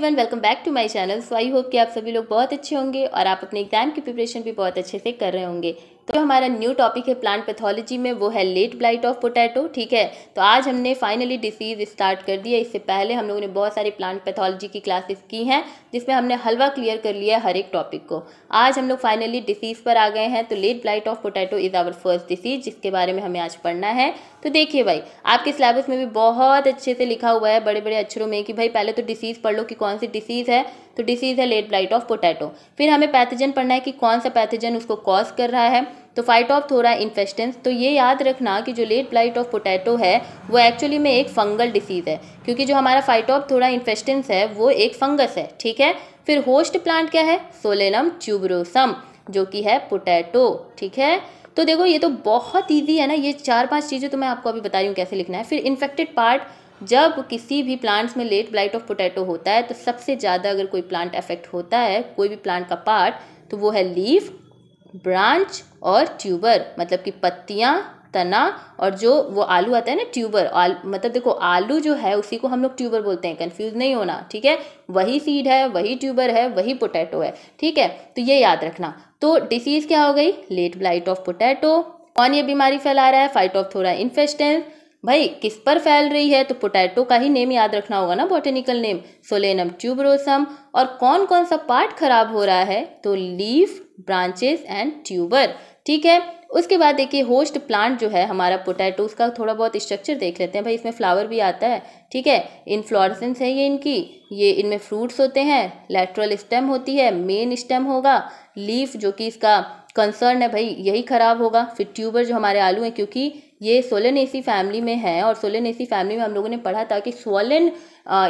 Everyone welcome back to my channel so I hope कि आप सभी लोग बहुत अच्छे होंगे और आप अपने एग्ज़ाम की प्रिपरेशन भी बहुत अच्छे से कर रहे होंगे तो हमारा न्यू टॉपिक है प्लांट पैथोलॉजी में वो है लेट ब्लाइट ऑफ पोटैटो ठीक है तो आज हमने फाइनली डिसीज़ स्टार्ट कर दिया है इससे पहले हम लोगों ने बहुत सारी प्लांट पैथोलॉजी की क्लासेस की हैं जिसमें हमने हलवा क्लियर कर लिया है हर एक टॉपिक को आज हम लोग फाइनली डिसीज़ पर आ गए हैं तो late blight of potato is our first disease जिसके बारे में हमें आज पढ़ना है तो देखिए भाई आपके सिलेबस में भी बहुत अच्छे से लिखा हुआ है बड़े बड़े अक्षरों में कि भाई पहले तो डिसीज़ पढ़ लो कि कौन सी डिसीज़ है तो डिसीज़ है लेट ब्लाइट ऑफ पोटैटो फिर हमें पैथजन पढ़ना है कि कौन सा पैथजन उसको कॉज कर रहा है तो फाइट ऑफ थोड़ा इन्फेस्टेंस तो ये याद रखना कि जो लेट ब्लाइट ऑफ पोटैटो है वो एक्चुअली में एक फंगल डिसीज़ है क्योंकि जो हमारा फाइट ऑफ थोड़ा इन्फेस्टेंस है वो एक फंगस है ठीक है फिर होस्ट प्लांट क्या है सोलेनम ट्यूबरोसम जो कि है पोटैटो ठीक है तो देखो ये तो बहुत ईजी है ना ये चार पांच चीज़ें तो मैं आपको अभी बता रही हूँ कैसे लिखना है फिर इन्फेक्टेड पार्ट जब किसी भी प्लांट्स में लेट ब्लाइट ऑफ पोटैटो होता है तो सबसे ज़्यादा अगर कोई प्लांट अफेक्ट होता है कोई भी प्लांट का पार्ट तो वो है लीफ ब्रांच और ट्यूबर मतलब कि पत्तियाँ तना और जो वो आलू आता है ना ट्यूबर आल, मतलब देखो आलू जो है उसी को हम लोग ट्यूबर बोलते हैं कंफ्यूज नहीं होना ठीक है वही सीड है वही ट्यूबर है वही पोटैटो है ठीक है तो ये याद रखना तो डिसीज़ क्या हो गई लेट ब्लाइट ऑफ पोटैटो कौन ये बीमारी फैला रहा है फाइट ऑफ थोड़ा इन्फेस्टेंस भाई किस पर फैल रही है तो पोटैटो का ही नेम याद रखना होगा ना बॉटेनिकल नेम सोलेनम ट्यूबरोसम और कौन कौन सा पार्ट खराब हो रहा है तो लीफ ब्रांचेस एंड ट्यूबर ठीक है उसके बाद देखिए होस्ट प्लांट जो है हमारा पोटैटो उसका थोड़ा बहुत स्ट्रक्चर देख लेते हैं भाई इसमें फ्लावर भी आता है ठीक है इनफ्लोरसेंस है ये इनकी ये इनमें फ्रूट्स होते हैं लेटरल स्टेम होती है मेन स्टेम होगा लीफ जो कि इसका कंसर्न है भाई यही ख़राब होगा फिर ट्यूबर जो हमारे आलू हैं क्योंकि ये एसी फैमिली में है और एसी फैमिली में हम लोगों ने पढ़ा था कि सोलन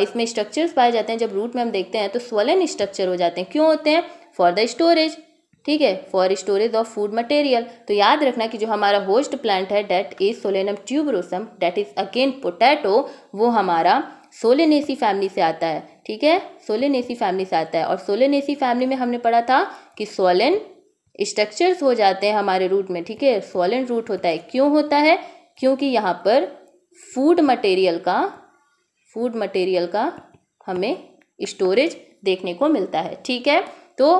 इसमें स्ट्रक्चर्स पाए जाते हैं जब रूट में हम देखते हैं तो सोलन स्ट्रक्चर हो जाते हैं क्यों होते हैं फॉर द स्टोरेज ठीक है for storage of food material तो याद रखना कि जो हमारा होस्ट प्लांट है that is solanum tuberosum that is again potato वो हमारा सोलेनेसी फैमिली से आता है ठीक है सोलेनेसी फैमिली से आता है और सोलेनेसी फैमिली में हमने पढ़ा था कि सोलेन स्ट्रक्चर्स हो जाते हैं हमारे रूट में ठीक है सोलन रूट होता है क्यों होता है क्योंकि यहाँ पर फूड मटेरियल का फूड मटेरियल का हमें स्टोरेज देखने को मिलता है ठीक है तो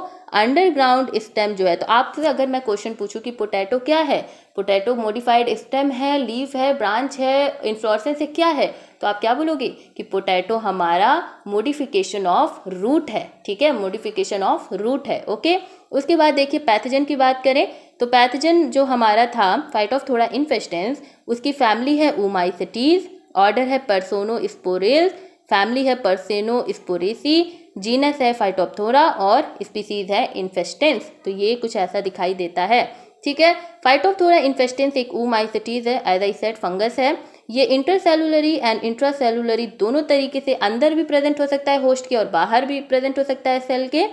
अंडरग्राउंड स्टेम जो है तो आपसे अगर मैं क्वेश्चन पूछूं कि पोटैटो क्या है पोटैटो मॉडिफाइड स्टेम है लीफ है ब्रांच है इन्फ्लोरसेंस है क्या है तो आप क्या बोलोगे कि पोटैटो हमारा मोडिफिकेशन ऑफ रूट है ठीक है मोडिफिकेशन ऑफ रूट है ओके उसके बाद देखिए पैथजन की बात करें तो पैथजन जो हमारा था फाइट ऑफ थोड़ा इन्फेस्टेंस उसकी फैमिली है ओमाइसिटीज ऑर्डर है परसोनो स्पोरेल फैमिली है परसेनो स्पोरेसी जीनस है फाइटोपथोरा और स्पीसीज है इन्फेस्टेंस तो ये कुछ ऐसा दिखाई देता है ठीक है फाइटोपथोरा इन्फेस्टेंस एक ऊमाइसिटीज है एज आई सेट फंगस है ये इंटरसेलुलरी एंड इंट्रासेलुलरी दोनों तरीके से अंदर भी प्रेजेंट हो सकता है होस्ट के और बाहर भी प्रेजेंट हो सकता है सेल के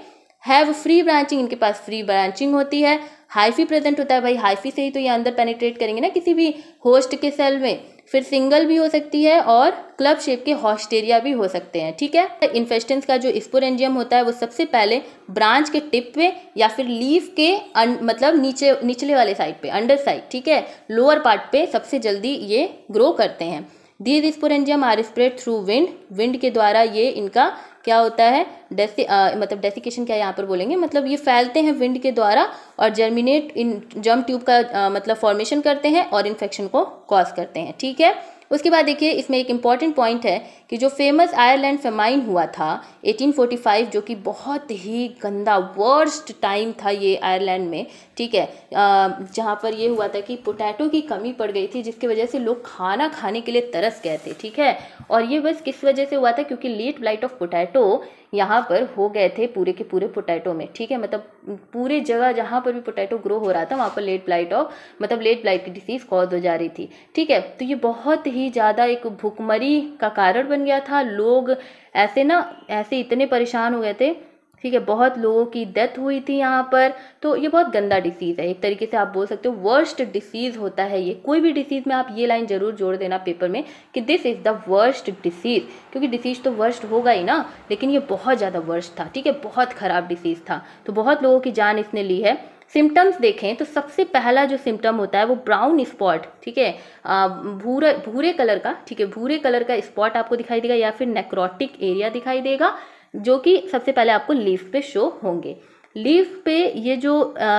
हैव फ्री ब्रांचिंग इनके पास फ्री ब्रांचिंग होती है हाइफी प्रेजेंट होता है भाई हाइफी से ही तो ये अंदर पेनिट्रेट करेंगे ना किसी भी होस्ट के सेल में फिर सिंगल भी हो सकती है और क्लब शेप के हॉस्टेरिया भी हो सकते हैं ठीक है इन्फेस्टेंस का जो स्पोरेंजियम होता है वो सबसे पहले ब्रांच के टिप पे या फिर लीफ के अन, अं, मतलब नीचे निचले वाले साइड पे अंडर साइड ठीक है लोअर पार्ट पे सबसे जल्दी ये ग्रो करते हैं these sporangium are spread through wind wind के द्वारा ये इनका क्या होता है डेसी आ, मतलब डेसिकेशन क्या यहाँ पर बोलेंगे मतलब ये फैलते हैं विंड के द्वारा और जर्मिनेट इन जम ट्यूब का आ, मतलब फॉर्मेशन करते हैं और इन्फेक्शन को कॉज करते हैं ठीक है उसके बाद देखिए इसमें एक इम्पॉर्टेंट पॉइंट है कि जो फेमस आयरलैंड फेमाइन हुआ था 1845 जो कि बहुत ही गंदा वर्स्ट टाइम था ये आयरलैंड में ठीक है जहाँ पर ये हुआ था कि पोटैटो की कमी पड़ गई थी जिसकी वजह से लोग खाना खाने के लिए तरस गए थे ठीक है और ये बस किस वजह से हुआ था क्योंकि लेट ब्लाइट ऑफ पोटैटो यहाँ पर हो गए थे पूरे के पूरे पोटैटो में ठीक है मतलब पूरे जगह जहाँ पर भी पोटैटो ग्रो हो रहा था वहाँ पर लेट ब्लाइट ऑफ मतलब लेट ब्लाइट की डिसीज़ कॉज हो जा रही थी ठीक है तो ये बहुत ही ज़्यादा एक भुखमरी का कारण बन गया था लोग ऐसे ना ऐसे इतने परेशान हो गए थे ठीक है बहुत लोगों की डेथ हुई थी यहाँ पर तो ये बहुत गंदा डिसीज़ है एक तरीके से आप बोल सकते हो वर्स्ट डिसीज़ होता है ये कोई भी डिसीज़ में आप ये लाइन ज़रूर जोड़ देना पेपर में कि this is the worst disease क्योंकि डिसीज़ तो वर्स्ट होगा ही ना लेकिन ये बहुत ज़्यादा वर्स्ट था ठीक है बहुत ख़राब डिसीज़ था तो बहुत लोगों की जान इसने ली है सिम्टम्स देखें तो सबसे पहला जो सिम्टम होता है वो ब्राउन स्पॉट ठीक है भूरे भूरे कलर का ठीक है भूरे कलर का स्पॉट आपको दिखाई देगा या फिर नेक्रोटिक एरिया दिखाई देगा जो कि सबसे पहले आपको लीफ पे शो होंगे लीफ पे ये जो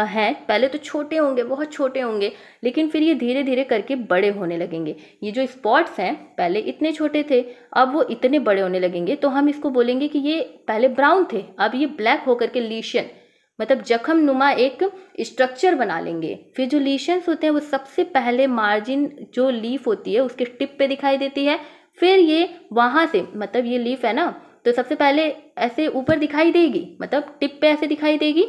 हैं पहले तो छोटे होंगे बहुत छोटे होंगे लेकिन फिर ये धीरे धीरे करके बड़े होने लगेंगे ये जो स्पॉट्स हैं पहले इतने छोटे थे अब वो इतने बड़े होने लगेंगे तो हम इसको बोलेंगे कि ये पहले ब्राउन थे अब ये ब्लैक होकर के लीशन मतलब जख्म नुमा एक स्ट्रक्चर बना लेंगे फिर जो लीशंस होते हैं वो सबसे पहले मार्जिन जो लीफ होती है उसके टिप पे दिखाई देती है फिर ये वहाँ से मतलब ये लीफ है ना तो सबसे पहले ऐसे ऊपर दिखाई देगी मतलब टिप पे ऐसे दिखाई देगी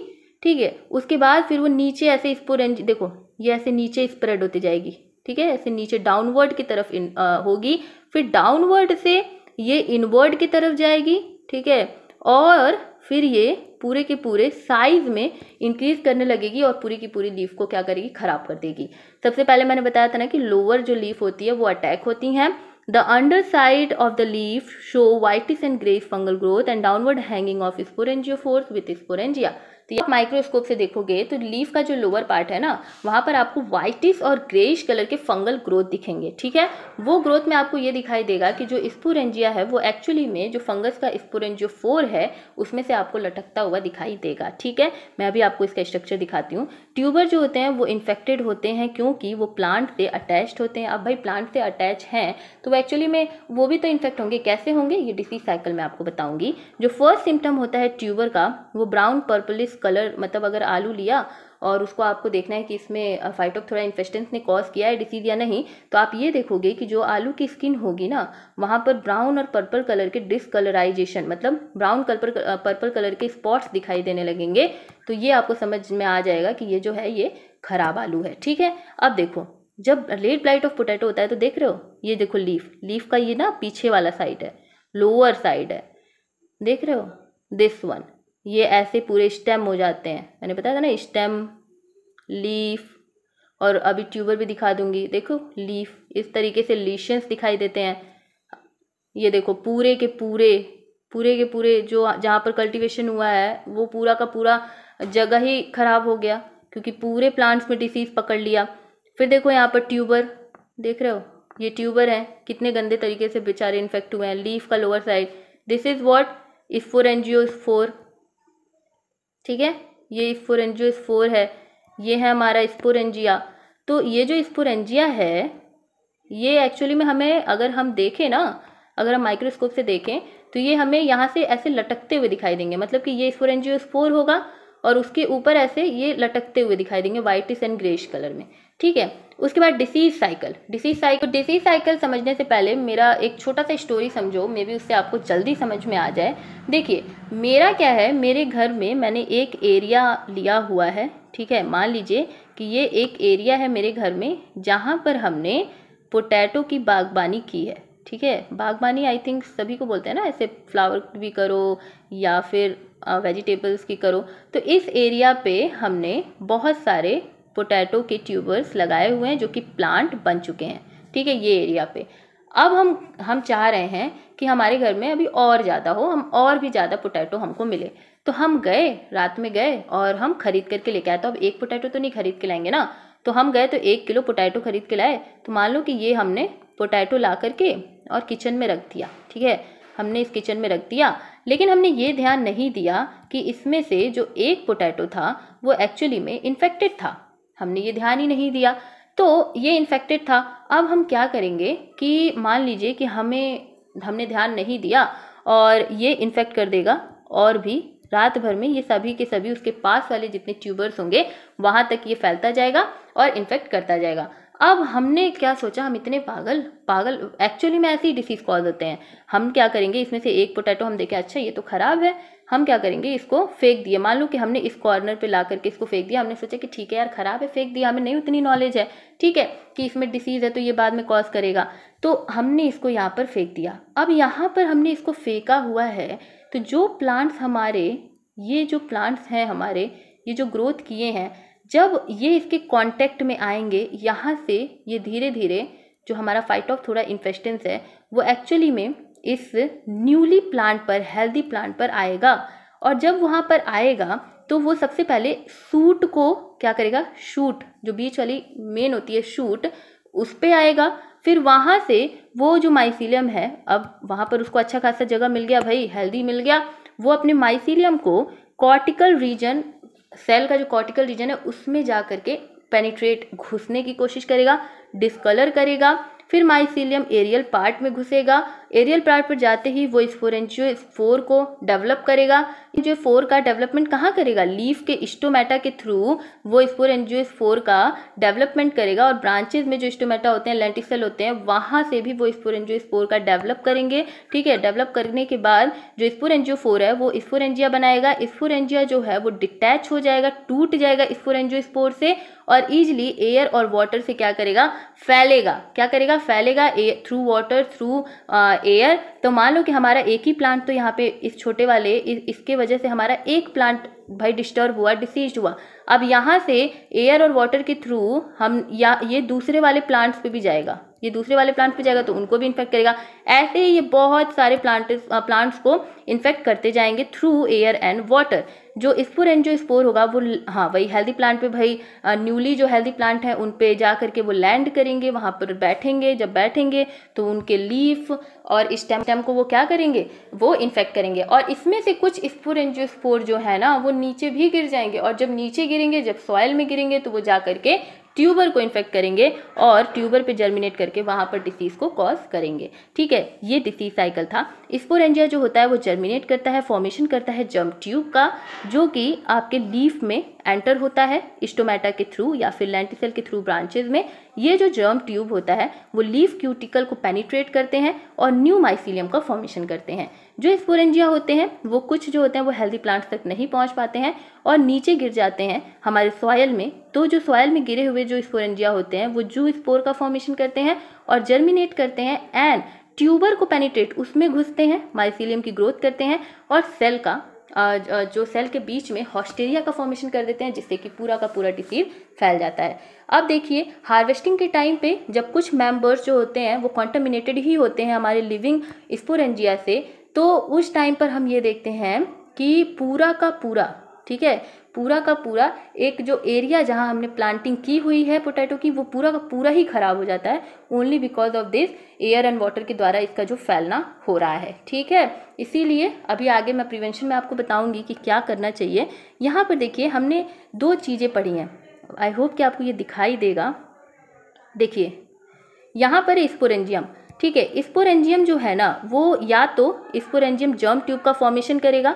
ठीक है उसके बाद फिर वो नीचे ऐसे स्पोरेंज देखो ये ऐसे नीचे स्प्रेड होती जाएगी ठीक है ऐसे नीचे डाउनवर्ड की तरफ इन आ, होगी फिर डाउनवर्ड से ये इनवर्ड की तरफ जाएगी ठीक है और फिर ये पूरे के पूरे साइज में इंक्रीज करने लगेगी और पूरी की पूरी लीफ को क्या करेगी खराब कर देगी सबसे पहले मैंने बताया था ना कि लोअर जो लीफ होती है वो अटैक होती हैं The underside of the leaf show whitish and grayish fungal growth and downward hanging of sporangiophores with sporangia. तो आप माइक्रोस्कोप से देखोगे तो लीफ का जो लोअर पार्ट है ना वहाँ पर आपको व्हाइटिश और ग्रेइश कलर के फंगल ग्रोथ दिखेंगे ठीक है वो ग्रोथ में आपको ये दिखाई देगा कि जो स्पोरेंजिया है वो एक्चुअली में जो फंगस का स्पोरेंजियो फोर है उसमें से आपको लटकता हुआ दिखाई देगा ठीक है मैं अभी आपको इसका स्ट्रक्चर दिखाती हूँ ट्यूबर जो होते हैं वो इन्फेक्टेड होते हैं क्योंकि वो प्लांट से अटैच्ड होते हैं अब भाई प्लांट से अटैच हैं तो वो एक्चुअली में वो भी तो इन्फेक्ट होंगे कैसे होंगे ये डिसीज साइकिल में आपको बताऊंगी जो फर्स्ट सिम्टम होता है ट्यूबर का वो ब्राउन पर्पलिस कलर मतलब अगर आलू लिया और उसको आपको देखना है कि इसमें फाइटोपथोरा इन्फेस्टेंस ने कॉज किया है डिसीज या नहीं तो आप ये देखोगे कि जो आलू की स्किन होगी ना वहाँ पर ब्राउन और पर्पल कलर के डिसकलराइजेशन मतलब ब्राउन कलर पर्पल कलर के स्पॉट्स दिखाई देने लगेंगे तो ये आपको समझ में आ जाएगा कि ये जो है ये खराब आलू है ठीक है अब देखो जब लेट ब्लाइट ऑफ पोटैटो होता है तो देख रहे हो ये देखो लीफ लीफ का ये ना पीछे वाला साइड है लोअर साइड है देख रहे हो दिस वन ये ऐसे पूरे स्टेम हो जाते हैं मैंने बताया था ना स्टेम लीफ और अभी ट्यूबर भी दिखा दूंगी देखो लीफ इस तरीके से लीशंस दिखाई देते हैं ये देखो पूरे के पूरे पूरे के पूरे जो जहाँ पर कल्टीवेशन हुआ है वो पूरा का पूरा जगह ही खराब हो गया क्योंकि पूरे प्लांट्स में डिसीज़ पकड़ लिया फिर देखो यहाँ पर ट्यूबर देख रहे हो ये ट्यूबर हैं कितने गंदे तरीके से बेचारे इन्फेक्ट हुए हैं लीफ का lower side this is what NGO four ठीक है ये स्पोरेंजियो स्पोर है ये है हमारा स्पोरेंजिया तो ये जो स्पोरेंजिया है ये एक्चुअली में हमें अगर हम देखें ना अगर हम माइक्रोस्कोप से देखें तो ये हमें यहाँ से ऐसे लटकते हुए दिखाई देंगे मतलब कि ये स्पोरेंजियो स्पोर होगा और उसके ऊपर ऐसे ये लटकते हुए दिखाई देंगे वाइटिस एंड ग्रेश कलर में ठीक है उसके बाद disease cycle disease cycle disease cycle समझने से पहले मेरा एक छोटा सा स्टोरी समझो मे भी उससे आपको जल्दी समझ में आ जाए देखिए मेरा क्या है मेरे घर में मैंने एक एरिया लिया हुआ है ठीक है मान लीजिए कि ये एक एरिया है मेरे घर में जहाँ पर हमने पोटैटो की बागबानी की है ठीक है बागबानी आई थिंक सभी को बोलते हैं ना ऐसे फ्लावर भी करो या फिर वेजिटेबल्स की करो तो इस एरिया पे हमने बहुत सारे पोटैटो के ट्यूबर्स लगाए हुए हैं जो कि प्लांट बन चुके हैं ठीक है ये एरिया पे अब हम हम चाह रहे हैं कि हमारे घर में अभी और ज़्यादा हो हम और भी ज़्यादा पोटैटो हमको मिले तो हम गए रात में गए और हम खरीद करके लेके आए तो अब एक पोटैटो तो नहीं खरीद के लाएंगे ना तो हम गए तो एक किलो पोटैटो खरीद के लाए तो मान लो कि ये हमने पोटैटो ला करके और किचन में रख दिया ठीक है हमने इस किचन में रख दिया लेकिन हमने ये ध्यान नहीं दिया कि इसमें से जो एक पोटैटो था वो एक्चुअली में इन्फेक्टेड था हमने ये ध्यान ही नहीं दिया तो ये इन्फेक्टेड था अब हम क्या करेंगे कि मान लीजिए कि हमें हमने ध्यान नहीं दिया और ये इन्फेक्ट कर देगा और भी रात भर में ये सभी के सभी उसके पास वाले जितने ट्यूबर्स होंगे वहाँ तक ये फैलता जाएगा और इन्फेक्ट करता जाएगा अब हमने क्या सोचा हम इतने पागल पागल एक्चुअली में ऐसी डिसीज़ कॉज होते हैं हम क्या करेंगे इसमें से एक पोटैटो हम देखें अच्छा ये तो ख़राब है हम क्या करेंगे इसको फेंक दिया मान लो कि हमने इस कॉर्नर पे ला करके इसको फेंक दिया हमने सोचा कि ठीक है यार ख़राब है फेंक दिया हमें नहीं उतनी नॉलेज है ठीक है कि इसमें डिसीज़ है तो ये बाद में कॉज करेगा तो हमने इसको यहाँ पर फेंक दिया अब यहाँ पर हमने इसको फेंका हुआ है तो जो प्लांट्स हमारे ये जो प्लांट्स हैं हमारे ये जो ग्रोथ किए हैं जब ये इसके कांटेक्ट में आएंगे यहाँ से ये धीरे धीरे जो हमारा फाइट ऑफ थोड़ा इन्फेस्टेंस है वो एक्चुअली में इस न्यूली प्लांट पर हेल्दी प्लांट पर आएगा और जब वहाँ पर आएगा तो वो सबसे पहले सूट को क्या करेगा शूट जो बीच वाली मेन होती है शूट उस पर आएगा फिर वहाँ से वो जो माइसीलियम है अब वहाँ पर उसको अच्छा खासा जगह मिल गया भाई हेल्दी मिल गया वो अपने माइसीलियम को कॉर्टिकल रीजन सेल का जो कॉर्टिकल रीजन है उसमें जा करके पेनिट्रेट घुसने की कोशिश करेगा डिसकलर करेगा फिर माइसिलियम एरियल पार्ट में घुसेगा एरियल प्लाट पर जाते ही वो इस फोर को डेवलप करेगा जो फोर का डेवलपमेंट कहाँ करेगा लीफ के स्टोमेटा के थ्रू वो इस फोर का डेवलपमेंट करेगा और ब्रांचेज में जो स्टोमेटा होते हैं लेंटिसल होते हैं वहाँ से भी वो इस फोर का डेवलप करेंगे ठीक है डेवलप करने के बाद जो इस फोर है वो एनजिया बनाएगा एनजिया जो है वो डिटैच हो जाएगा टूट जाएगा स्पोरेंजियो स्पोर से और ईजिली एयर और वाटर से क्या करेगा फैलेगा क्या करेगा फैलेगा थ्रू वाटर थ्रू एयर तो मान लो कि हमारा एक ही प्लांट तो यहाँ पे इस छोटे वाले इस, इसके वजह से हमारा एक प्लांट भाई डिस्टर्ब हुआ डिसीज हुआ अब यहाँ से एयर और वाटर के थ्रू हम या ये दूसरे वाले प्लांट्स पे भी जाएगा ये दूसरे वाले प्लांट पे जाएगा तो उनको भी इन्फेक्ट करेगा ऐसे ही ये बहुत सारे प्लांट प्लांट्स को इन्फेक्ट करते जाएंगे थ्रू एयर एंड वाटर जो स्पोर एंड जो स्पोर होगा वो हाँ वही हेल्दी प्लांट पे भाई न्यूली जो हेल्दी प्लांट है उन पे जा करके वो लैंड करेंगे वहाँ पर बैठेंगे जब बैठेंगे तो उनके लीफ और स्टेम स्टेम को वो क्या करेंगे वो इन्फेक्ट करेंगे और इसमें से कुछ स्पोर एंड जो स्पोर जो है ना वो नीचे भी गिर जाएंगे और जब नीचे गिरेंगे जब सॉयल में गिरेंगे तो वो जा करके ट्यूबर को इन्फेक्ट करेंगे और ट्यूबर पे जर्मिनेट करके वहाँ पर डिसीज़ को कॉज करेंगे ठीक है ये डिसीज साइकिल था स्पोरेंजिया जो होता है वो जर्मिनेट करता है फॉर्मेशन करता है जम ट्यूब का जो कि आपके लीफ में एंटर होता है स्टोमेटा के थ्रू या फिर लेंटिसल के थ्रू ब्रांचेज में ये जो जर्म ट्यूब होता है वो लीफ क्यूटिकल को पेनिट्रेट करते हैं और न्यू माइसिलियम का फॉर्मेशन करते हैं जो स्पोरेंजिया होते हैं वो कुछ जो होते हैं वो हेल्दी प्लांट्स तक नहीं पहुंच पाते हैं और नीचे गिर जाते हैं हमारे सॉयल में तो जो सॉयल में गिरे हुए जो स्पोरेंजिया होते हैं वो जू स्पोर का फॉर्मेशन करते हैं और जर्मिनेट करते हैं एंड ट्यूबर को पेनिट्रेट उसमें घुसते हैं माइसिलियम की ग्रोथ करते हैं और सेल का जो सेल के बीच में हॉस्टेरिया का फॉर्मेशन कर देते हैं जिससे कि पूरा का पूरा डिसीज फैल जाता है अब देखिए हार्वेस्टिंग के टाइम पे जब कुछ मेंबर्स जो होते हैं वो कॉन्टामिनेटेड ही होते हैं हमारे लिविंग स्पोरेंजिया से तो उस टाइम पर हम ये देखते हैं कि पूरा का पूरा ठीक है पूरा का पूरा एक जो एरिया जहाँ हमने प्लांटिंग की हुई है पोटैटो की वो पूरा का पूरा ही ख़राब हो जाता है only because of this air and water के द्वारा इसका जो फैलना हो रहा है ठीक है इसीलिए अभी आगे मैं प्रिवेंशन में आपको बताऊंगी कि क्या करना चाहिए यहाँ पर देखिए हमने दो चीज़ें पढ़ी हैं आई होप कि आपको ये दिखाई देगा देखिए यहाँ पर स्पोरेंजियम ठीक है स्पोरेंजियम जो है ना वो या तो स्पोरेंजियम जर्म ट्यूब का फॉर्मेशन करेगा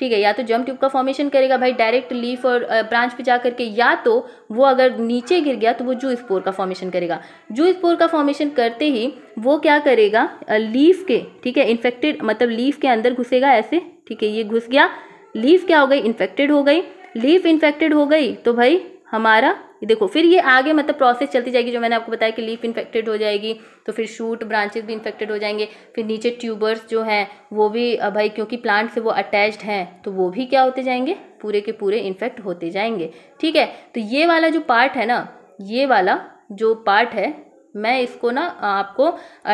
ठीक है या तो जम ट्यूब का फॉर्मेशन करेगा भाई डायरेक्ट लीफ और ब्रांच पे जा करके या तो वो अगर नीचे गिर गया तो वो जू स्पोर का फॉर्मेशन करेगा जू स्पोर का फॉर्मेशन करते ही वो क्या करेगा लीफ के ठीक है इन्फेक्टेड मतलब लीफ के अंदर घुसेगा ऐसे ठीक है ये घुस गया लीफ क्या हो गई इन्फेक्टेड हो गई लीफ इन्फेक्टेड हो गई तो भाई हमारा ये देखो फिर ये आगे मतलब प्रोसेस चलती जाएगी जो मैंने आपको बताया कि लीफ इन्फेक्टेड हो जाएगी तो फिर शूट ब्रांचेस भी इन्फेक्टेड हो जाएंगे फिर नीचे ट्यूबर्स जो हैं वो भी भाई क्योंकि प्लांट से वो अटैच्ड हैं तो वो भी क्या होते जाएंगे पूरे के पूरे इन्फेक्ट होते जाएंगे ठीक है तो ये वाला जो पार्ट है ना ये वाला जो पार्ट है मैं इसको ना आपको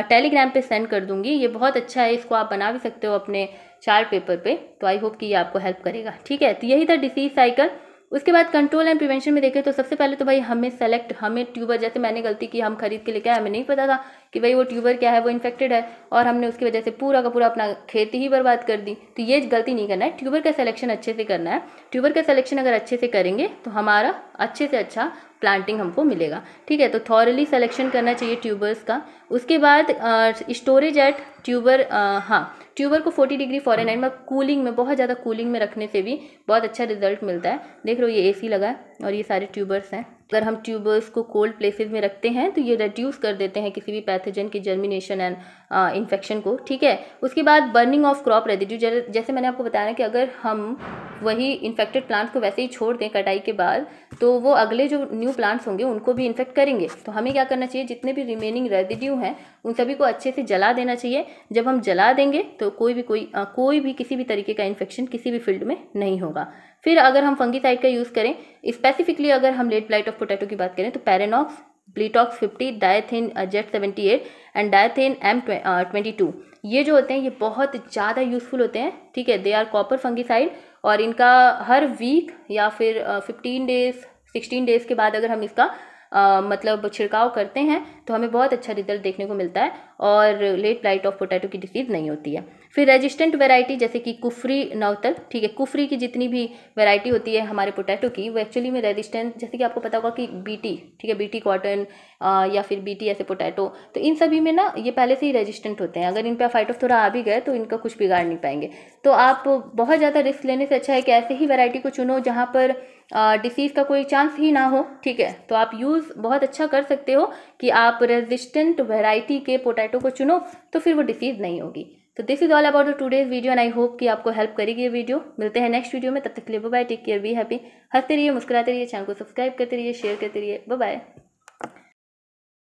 टेलीग्राम पे सेंड कर दूंगी ये बहुत अच्छा है इसको आप बना भी सकते हो अपने चार्ट पेपर पे तो आई होप कि ये आपको हेल्प करेगा ठीक है तो यही था डिसीज साइकिल उसके बाद कंट्रोल एंड प्रिवेंशन में देखें तो सबसे पहले तो भाई हमें सेलेक्ट हमें ट्यूबर जैसे मैंने गलती की हम खरीद के लेके आए हमें नहीं पता था कि भाई वो ट्यूबर क्या है वो इन्फेक्टेड है और हमने उसकी वजह से पूरा का पूरा अपना खेती ही बर्बाद कर दी तो ये गलती नहीं करना है ट्यूबर का सलेक्शन अच्छे से करना है ट्यूबर का सलेक्शन अगर अच्छे से करेंगे तो हमारा अच्छे से अच्छा प्लांटिंग हमको मिलेगा ठीक है तो थॉरली सेलेक्शन करना चाहिए ट्यूबर्स का उसके बाद स्टोरेज एट ट्यूबर हाँ ट्यूबर को 40 डिग्री फॉरन एंड में कूलिंग में बहुत ज़्यादा कूलिंग में रखने से भी बहुत अच्छा रिजल्ट मिलता है देख लो ये एसी लगा है और ये सारे ट्यूबर्स हैं अगर हम ट्यूबर्स को कोल्ड प्लेसेस में रखते हैं तो ये रेड्यूस कर देते हैं किसी भी पैथोजन की जर्मिनेशन एंड इन्फेक्शन को ठीक है उसके बाद बर्निंग ऑफ क्रॉप रेजिड्यू जैसे मैंने आपको बताया कि अगर हम वही इन्फेक्टेड प्लांट्स को वैसे ही छोड़ दें कटाई के बाद तो वो अगले जो न्यू प्लांट्स होंगे उनको भी इन्फेक्ट करेंगे तो हमें क्या करना चाहिए जितने भी रिमेनिंग रेजिड्यू हैं उन सभी को अच्छे से जला देना चाहिए जब हम जला देंगे तो कोई भी कोई आ, कोई भी किसी भी तरीके का इन्फेक्शन किसी भी फील्ड में नहीं होगा फिर अगर हम फंगीसाइड का यूज़ करें स्पेसिफिकली अगर हम लेट ब्लाइट ऑफ पोटैटो की बात करें तो पैरानॉक्स Blitox fifty Dithane Z seventy eight and Dithane M twenty two ये जो होते हैं ये बहुत ज़्यादा यूज़फुल होते हैं ठीक है दे आर कॉपर फंगीसाइड और इनका हर वीक या फिर फिफ्टीन डेज सिक्सटीन डेज़ के बाद अगर हम इसका Uh, मतलब छिड़काव करते हैं तो हमें बहुत अच्छा रिजल्ट देखने को मिलता है और लेट ब्लाइट ऑफ पोटैटो की डिसीज़ नहीं होती है फिर रेजिस्टेंट वेराइटी जैसे कि कुफरी नवतल ठीक है कुफरी की जितनी भी वेराइटी होती है हमारे पोटैटो की वो एक्चुअली में रेजिस्टेंट जैसे कि आपको पता होगा कि बीटी ठीक है बीटी कॉटन या फिर बीटी ऐसे पोटैटो तो इन सभी में ना ये पहले से ही रेजिस्टेंट होते हैं अगर इन पर थोड़ा आ भी गए तो इनका कुछ बिगाड़ नहीं पाएंगे तो आप बहुत ज़्यादा रिस्क लेने से अच्छा है कि ऐसे ही वेराइटी को चुनो जहाँ पर डिसीज़ का कोई चांस ही ना हो ठीक है तो आप यूज़ बहुत अच्छा कर सकते हो कि आप रेजिस्टेंट वेराइटी के पोटैटो को चुनो तो फिर वो डिसीज़ नहीं होगी तो this is all about day's video and I hope कि आपको हेल्प करेगी ये वीडियो मिलते हैं नेक्स्ट वीडियो में तब तक के लिए bye take care be happy हंसते रहिए मुस्कुराते रहिए चैनल को सब्सक्राइब करते रहिए शेयर करते रहिए बाय